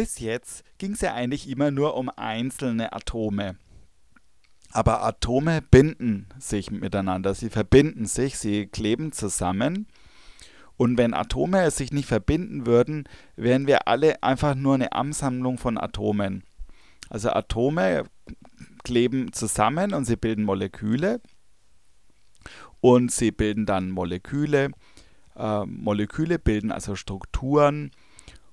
Bis jetzt ging es ja eigentlich immer nur um einzelne Atome. Aber Atome binden sich miteinander, sie verbinden sich, sie kleben zusammen. Und wenn Atome sich nicht verbinden würden, wären wir alle einfach nur eine Ansammlung von Atomen. Also Atome kleben zusammen und sie bilden Moleküle. Und sie bilden dann Moleküle. Äh, Moleküle bilden also Strukturen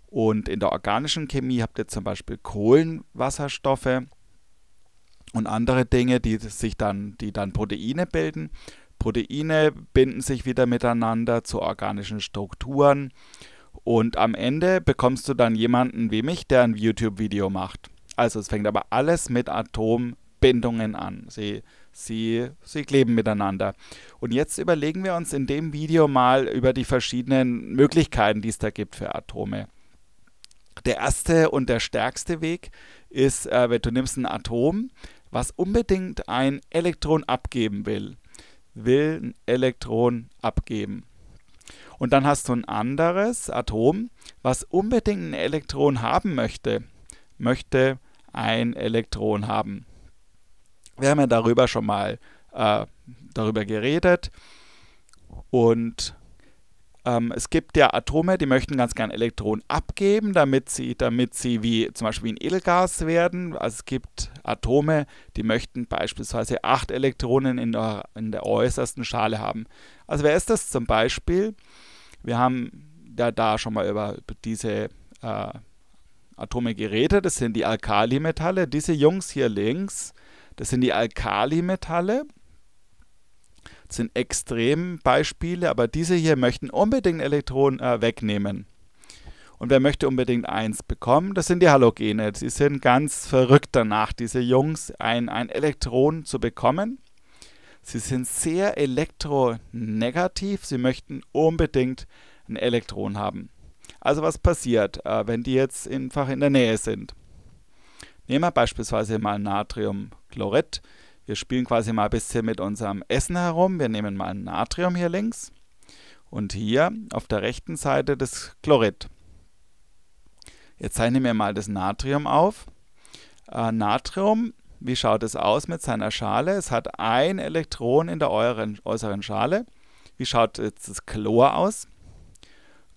und in der organischen Chemie habt ihr zum Beispiel Kohlenwasserstoffe und andere Dinge, die sich dann, die dann Proteine bilden. Proteine binden sich wieder miteinander zu organischen Strukturen. Und am Ende bekommst du dann jemanden wie mich, der ein YouTube-Video macht. Also es fängt aber alles mit Atombindungen an. Sie, sie, sie kleben miteinander. Und jetzt überlegen wir uns in dem Video mal über die verschiedenen Möglichkeiten, die es da gibt für Atome. Der erste und der stärkste Weg ist, äh, wenn du nimmst ein Atom, was unbedingt ein Elektron abgeben will, will ein Elektron abgeben. Und dann hast du ein anderes Atom, was unbedingt ein Elektron haben möchte, möchte ein Elektron haben. Wir haben ja darüber schon mal äh, darüber geredet und ähm, es gibt ja Atome, die möchten ganz gern Elektronen abgeben, damit sie, damit sie wie zum Beispiel ein Edelgas werden. Also es gibt Atome, die möchten beispielsweise acht Elektronen in der, in der äußersten Schale haben. Also wer ist das zum Beispiel? Wir haben ja da schon mal über diese äh, Atome geredet. Das sind die Alkalimetalle. Diese Jungs hier links, das sind die Alkalimetalle. Das sind Extrembeispiele, aber diese hier möchten unbedingt Elektronen äh, wegnehmen. Und wer möchte unbedingt eins bekommen? Das sind die Halogene. Sie sind ganz verrückt danach, diese Jungs, ein, ein Elektron zu bekommen. Sie sind sehr elektronegativ. Sie möchten unbedingt ein Elektron haben. Also was passiert, äh, wenn die jetzt einfach in der Nähe sind? Nehmen wir beispielsweise mal Natriumchlorid. Wir spielen quasi mal ein bisschen mit unserem Essen herum. Wir nehmen mal ein Natrium hier links und hier auf der rechten Seite das Chlorid. Jetzt zeichnen wir mal das Natrium auf. Äh, Natrium, wie schaut es aus mit seiner Schale? Es hat ein Elektron in der äußeren Schale. Wie schaut jetzt das Chlor aus?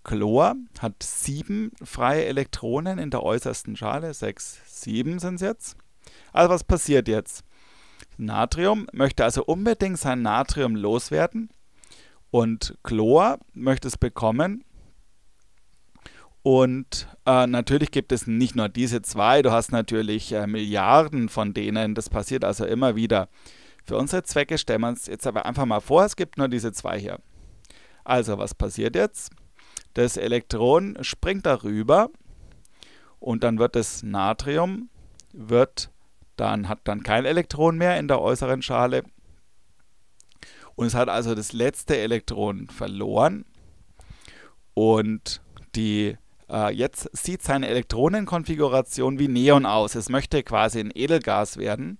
Chlor hat sieben freie Elektronen in der äußersten Schale. Sechs, sieben sind es jetzt. Also was passiert jetzt? Natrium, möchte also unbedingt sein Natrium loswerden und Chlor möchte es bekommen. Und äh, natürlich gibt es nicht nur diese zwei, du hast natürlich äh, Milliarden von denen, das passiert also immer wieder. Für unsere Zwecke stellen wir uns jetzt aber einfach mal vor, es gibt nur diese zwei hier. Also was passiert jetzt? Das Elektron springt darüber und dann wird das Natrium wird dann hat dann kein Elektron mehr in der äußeren Schale. Und es hat also das letzte Elektron verloren. Und die, äh, jetzt sieht seine Elektronenkonfiguration wie Neon aus. Es möchte quasi ein Edelgas werden.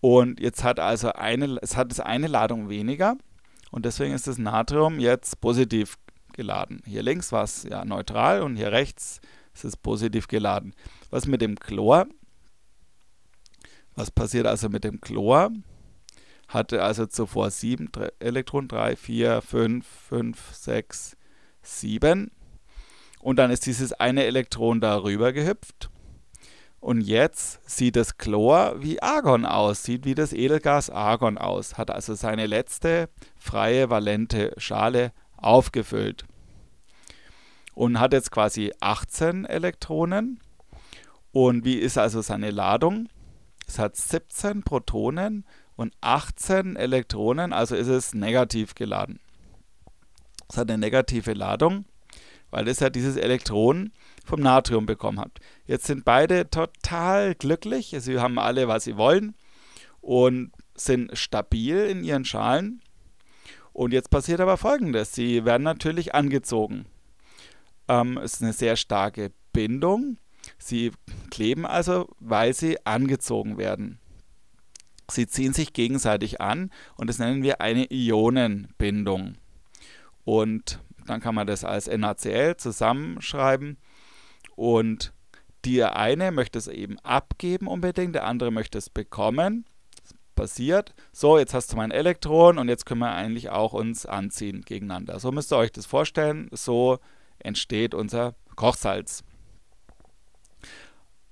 Und jetzt hat also eine, es hat eine Ladung weniger. Und deswegen ist das Natrium jetzt positiv geladen. Hier links war es ja neutral und hier rechts ist es positiv geladen. Was mit dem Chlor was passiert also mit dem Chlor? Hatte also zuvor 7 Elektronen, 3, 4, 5, 5, 6, 7. Und dann ist dieses eine Elektron darüber gehüpft. Und jetzt sieht das Chlor wie Argon aus, sieht wie das Edelgas Argon aus, hat also seine letzte freie valente Schale aufgefüllt und hat jetzt quasi 18 Elektronen. Und wie ist also seine Ladung? Es hat 17 Protonen und 18 Elektronen, also ist es negativ geladen. Es hat eine negative Ladung, weil es ja dieses Elektron vom Natrium bekommen hat. Jetzt sind beide total glücklich, sie haben alle, was sie wollen und sind stabil in ihren Schalen. Und jetzt passiert aber Folgendes, sie werden natürlich angezogen. Ähm, es ist eine sehr starke Bindung Sie kleben also, weil sie angezogen werden. Sie ziehen sich gegenseitig an und das nennen wir eine Ionenbindung. Und dann kann man das als NaCl zusammenschreiben und der eine möchte es eben abgeben unbedingt, der andere möchte es bekommen. Das passiert. So, jetzt hast du mein Elektron und jetzt können wir eigentlich auch uns anziehen gegeneinander. So müsst ihr euch das vorstellen. So entsteht unser Kochsalz.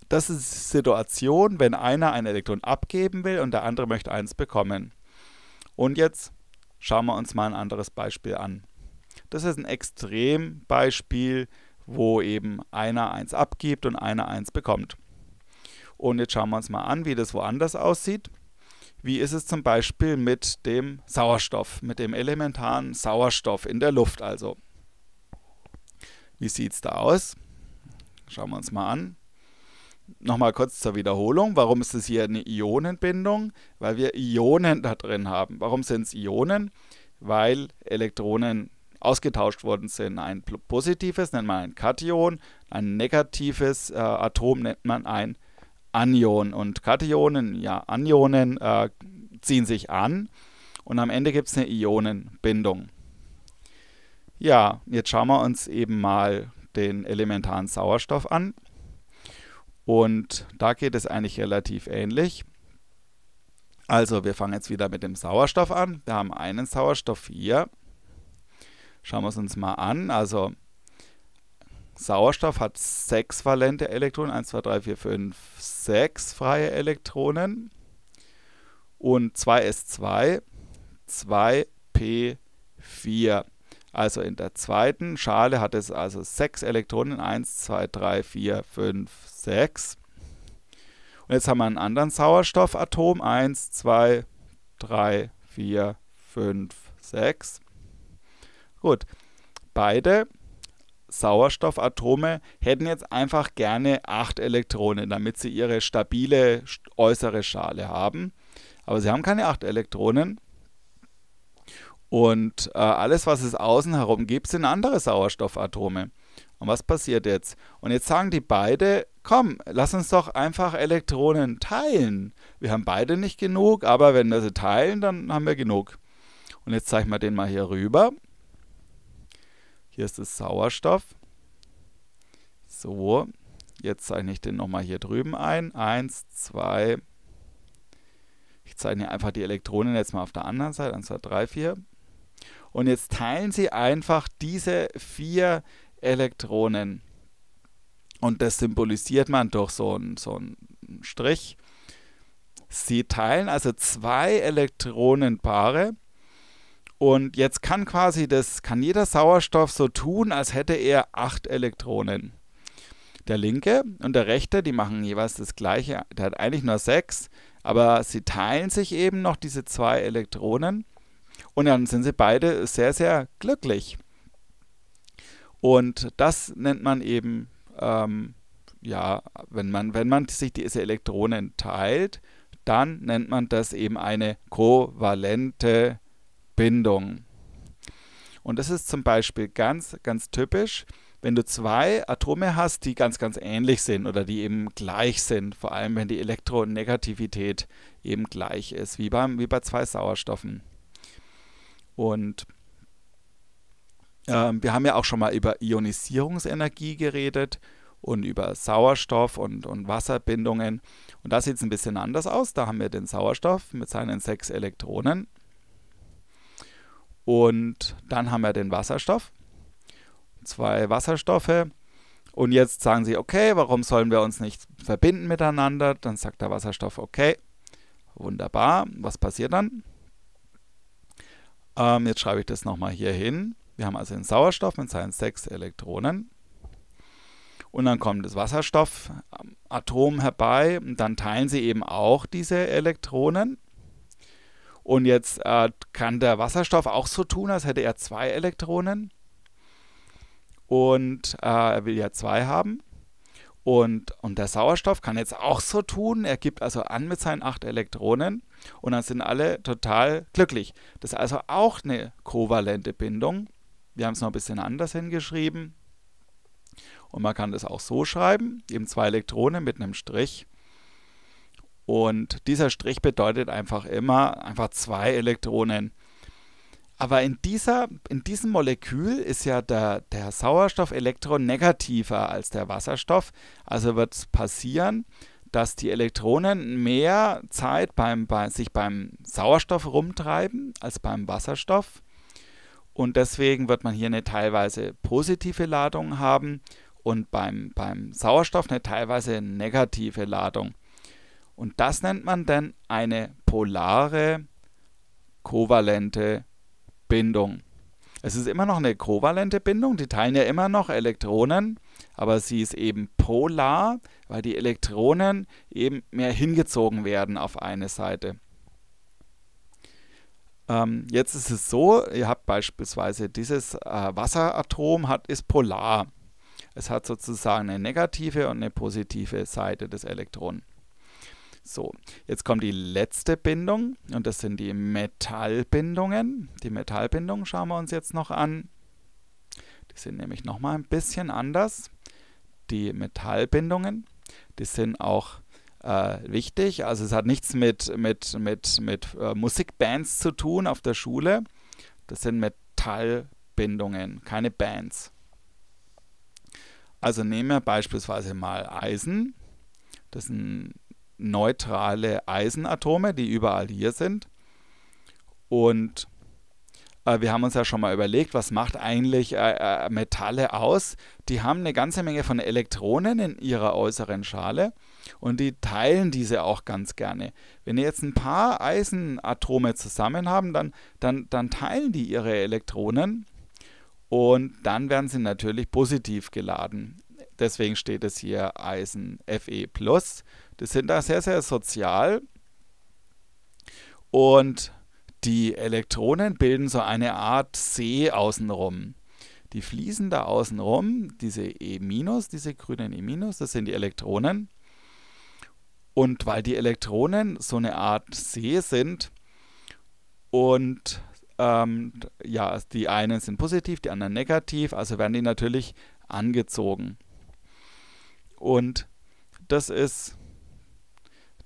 Das ist die Situation, wenn einer ein Elektron abgeben will und der andere möchte eins bekommen. Und jetzt schauen wir uns mal ein anderes Beispiel an. Das ist ein Extrembeispiel, wo eben einer eins abgibt und einer eins bekommt. Und jetzt schauen wir uns mal an, wie das woanders aussieht. Wie ist es zum Beispiel mit dem Sauerstoff, mit dem elementaren Sauerstoff in der Luft also? Wie sieht es da aus? Schauen wir uns mal an. Nochmal kurz zur Wiederholung. Warum ist es hier eine Ionenbindung? Weil wir Ionen da drin haben. Warum sind es Ionen? Weil Elektronen ausgetauscht worden sind. Ein positives nennt man ein Kation, ein negatives äh, Atom nennt man ein Anion. Und Kationen, ja, Anionen äh, ziehen sich an und am Ende gibt es eine Ionenbindung. Ja, jetzt schauen wir uns eben mal den elementaren Sauerstoff an. Und da geht es eigentlich relativ ähnlich. Also, wir fangen jetzt wieder mit dem Sauerstoff an. Wir haben einen Sauerstoff hier. Schauen wir es uns mal an. Also, Sauerstoff hat sechs valente Elektronen, 1, 2, 3, 4, 5, 6 freie Elektronen und 2s2, 2p4. Also in der zweiten Schale hat es also sechs Elektronen, 1, 2, 3, 4, 5, 6. Und jetzt haben wir einen anderen Sauerstoffatom, 1, 2, 3, 4, 5, 6. Gut, beide Sauerstoffatome hätten jetzt einfach gerne 8 Elektronen, damit sie ihre stabile äußere Schale haben. Aber sie haben keine 8 Elektronen, und äh, alles, was es außen herum gibt, sind andere Sauerstoffatome. Und was passiert jetzt? Und jetzt sagen die beide, komm, lass uns doch einfach Elektronen teilen. Wir haben beide nicht genug, aber wenn wir sie teilen, dann haben wir genug. Und jetzt zeichnen wir den mal hier rüber. Hier ist das Sauerstoff. So, jetzt zeichne ich den nochmal hier drüben ein. Eins, zwei. Ich zeichne einfach die Elektronen jetzt mal auf der anderen Seite. Eins, zwei, drei, vier. Und jetzt teilen Sie einfach diese vier Elektronen. Und das symbolisiert man durch so einen, so einen Strich. Sie teilen also zwei Elektronenpaare. Und jetzt kann quasi das, kann jeder Sauerstoff so tun, als hätte er acht Elektronen. Der linke und der rechte, die machen jeweils das gleiche. Der hat eigentlich nur sechs, aber sie teilen sich eben noch diese zwei Elektronen. Und dann sind sie beide sehr, sehr glücklich. Und das nennt man eben, ähm, ja, wenn man, wenn man sich diese Elektronen teilt, dann nennt man das eben eine kovalente Bindung. Und das ist zum Beispiel ganz, ganz typisch, wenn du zwei Atome hast, die ganz, ganz ähnlich sind oder die eben gleich sind, vor allem wenn die Elektronegativität eben gleich ist, wie, beim, wie bei zwei Sauerstoffen. Und ähm, wir haben ja auch schon mal über Ionisierungsenergie geredet und über Sauerstoff und, und Wasserbindungen. Und da sieht es ein bisschen anders aus. Da haben wir den Sauerstoff mit seinen sechs Elektronen. Und dann haben wir den Wasserstoff. Zwei Wasserstoffe. Und jetzt sagen sie, okay, warum sollen wir uns nicht verbinden miteinander? Dann sagt der Wasserstoff, okay, wunderbar. Was passiert dann? Ähm, jetzt schreibe ich das nochmal hier hin. Wir haben also den Sauerstoff mit seinen sechs Elektronen. Und dann kommt das Wasserstoffatom ähm, herbei und dann teilen sie eben auch diese Elektronen. Und jetzt äh, kann der Wasserstoff auch so tun, als hätte er zwei Elektronen. Und äh, er will ja zwei haben. Und, und der Sauerstoff kann jetzt auch so tun. Er gibt also an mit seinen acht Elektronen. Und dann sind alle total glücklich. Das ist also auch eine kovalente Bindung. Wir haben es noch ein bisschen anders hingeschrieben. Und man kann das auch so schreiben, eben zwei Elektronen mit einem Strich. Und dieser Strich bedeutet einfach immer einfach zwei Elektronen. Aber in, dieser, in diesem Molekül ist ja der, der Sauerstoff elektronegativer als der Wasserstoff. Also wird es passieren, dass die Elektronen mehr Zeit beim, bei, sich beim Sauerstoff rumtreiben als beim Wasserstoff. Und deswegen wird man hier eine teilweise positive Ladung haben und beim, beim Sauerstoff eine teilweise negative Ladung. Und das nennt man dann eine polare, kovalente Bindung. Es ist immer noch eine kovalente Bindung, die teilen ja immer noch Elektronen aber sie ist eben polar, weil die Elektronen eben mehr hingezogen werden auf eine Seite. Ähm, jetzt ist es so, ihr habt beispielsweise dieses äh, Wasseratom hat, ist polar. Es hat sozusagen eine negative und eine positive Seite des Elektronen. So, jetzt kommt die letzte Bindung und das sind die Metallbindungen. Die Metallbindungen schauen wir uns jetzt noch an. Die sind nämlich nochmal ein bisschen anders die Metallbindungen. Die sind auch äh, wichtig. Also es hat nichts mit, mit, mit, mit äh, Musikbands zu tun auf der Schule. Das sind Metallbindungen, keine Bands. Also nehmen wir beispielsweise mal Eisen. Das sind neutrale Eisenatome, die überall hier sind. Und äh, wir haben uns ja schon mal überlegt, was macht eigentlich äh, äh, Metalle aus? Die haben eine ganze Menge von Elektronen in ihrer äußeren Schale und die teilen diese auch ganz gerne. Wenn ihr jetzt ein paar Eisenatome zusammen haben, dann, dann, dann teilen die ihre Elektronen und dann werden sie natürlich positiv geladen. Deswegen steht es hier Eisen Fe+. Die sind da sehr, sehr sozial und die Elektronen bilden so eine Art See außenrum. Die fließen da außenrum, diese E-, diese grünen E-, das sind die Elektronen. Und weil die Elektronen so eine Art See sind und ähm, ja, die einen sind positiv, die anderen negativ, also werden die natürlich angezogen. Und das ist,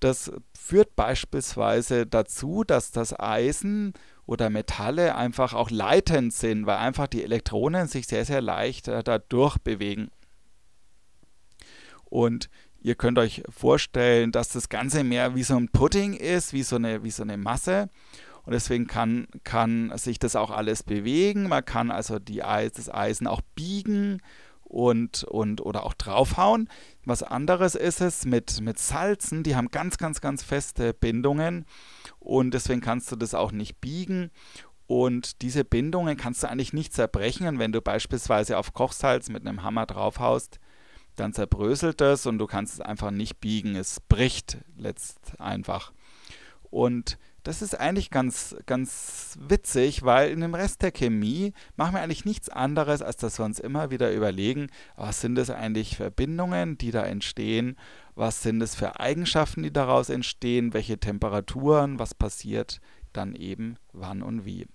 das führt beispielsweise dazu, dass das Eisen oder Metalle einfach auch leitend sind, weil einfach die Elektronen sich sehr, sehr leicht äh, dadurch bewegen. Und ihr könnt euch vorstellen, dass das Ganze mehr wie so ein Pudding ist, wie so eine, wie so eine Masse. Und deswegen kann, kann sich das auch alles bewegen. Man kann also die das Eisen auch biegen und, und oder auch draufhauen. Was anderes ist es mit, mit Salzen, die haben ganz, ganz, ganz feste Bindungen und deswegen kannst du das auch nicht biegen. Und diese Bindungen kannst du eigentlich nicht zerbrechen. Und wenn du beispielsweise auf Kochsalz mit einem Hammer draufhaust, dann zerbröselt es und du kannst es einfach nicht biegen. Es bricht letzt einfach. Und das ist eigentlich ganz, ganz witzig, weil in dem Rest der Chemie machen wir eigentlich nichts anderes, als dass wir uns immer wieder überlegen, was sind es eigentlich Verbindungen, die da entstehen, was sind es für Eigenschaften, die daraus entstehen, welche Temperaturen, was passiert dann eben wann und wie.